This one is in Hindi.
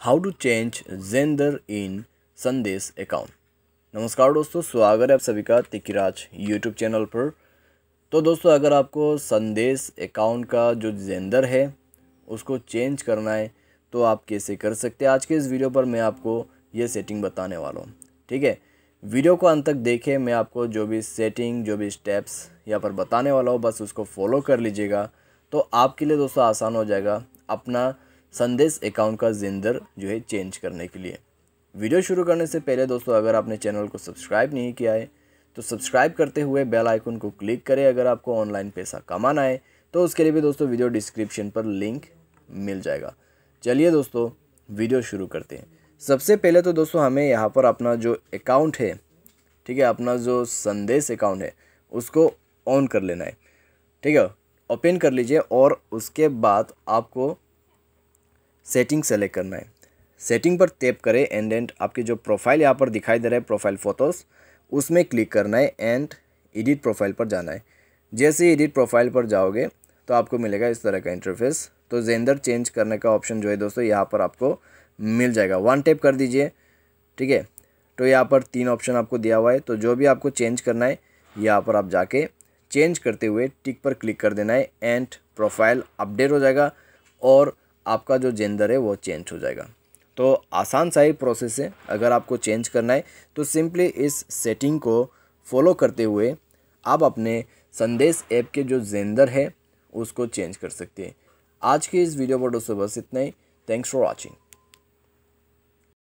how to change gender in Sandesh account नमस्कार दोस्तों स्वागत है आप सभी का तिकिराज यूट्यूब चैनल पर तो दोस्तों अगर आपको संदेश अकाउंट का जो जेंडर है उसको चेंज करना है तो आप कैसे कर सकते हैं आज के इस वीडियो पर मैं आपको ये सेटिंग बताने वाला हूँ ठीक है वीडियो को अंत तक देखें मैं आपको जो भी सेटिंग जो भी स्टेप्स यहाँ पर बताने वाला हूँ बस उसको फॉलो कर लीजिएगा तो आपके लिए दोस्तों आसान हो जाएगा अपना संदेश अकाउंट का जिंदर जो है चेंज करने के लिए वीडियो शुरू करने से पहले दोस्तों अगर आपने चैनल को सब्सक्राइब नहीं किया है तो सब्सक्राइब करते हुए बेल आइकन को क्लिक करें अगर आपको ऑनलाइन पैसा कमाना है तो उसके लिए भी दोस्तों वीडियो डिस्क्रिप्शन पर लिंक मिल जाएगा चलिए दोस्तों वीडियो शुरू करते हैं सबसे पहले तो दोस्तों हमें यहाँ पर अपना जो अकाउंट है ठीक है अपना जो संदेश अकाउंट है उसको ऑन कर लेना है ठीक है ओपन कर लीजिए और उसके बाद आपको सेटिंग सेलेक्ट करना है सेटिंग पर टैप करें एंड एंड आपके जो प्रोफाइल यहाँ पर दिखाई दे रहा है प्रोफाइल फ़ोटोज़ उसमें क्लिक करना है एंड एडिट प्रोफाइल पर जाना है जैसे ही एडिट प्रोफाइल पर जाओगे तो आपको मिलेगा इस तरह का इंटरफेस तो जेंडर चेंज करने का ऑप्शन जो है दोस्तों यहाँ पर आपको मिल जाएगा वन टैप कर दीजिए ठीक है तो यहाँ पर तीन ऑप्शन आपको दिया हुआ है तो जो भी आपको चेंज करना है यहाँ पर आप जाके चेंज करते हुए टिक पर क्लिक कर देना है एंड प्रोफाइल अपडेट हो जाएगा और आपका जो जेंडर है वो चेंज हो जाएगा तो आसान सा ही प्रोसेस है अगर आपको चेंज करना है तो सिंपली इस सेटिंग को फॉलो करते हुए आप अपने संदेश ऐप के जो जेंडर है उसको चेंज कर सकते हैं आज के इस वीडियो पर दोस्तों बस इतना ही थैंक्स फॉर वॉचिंग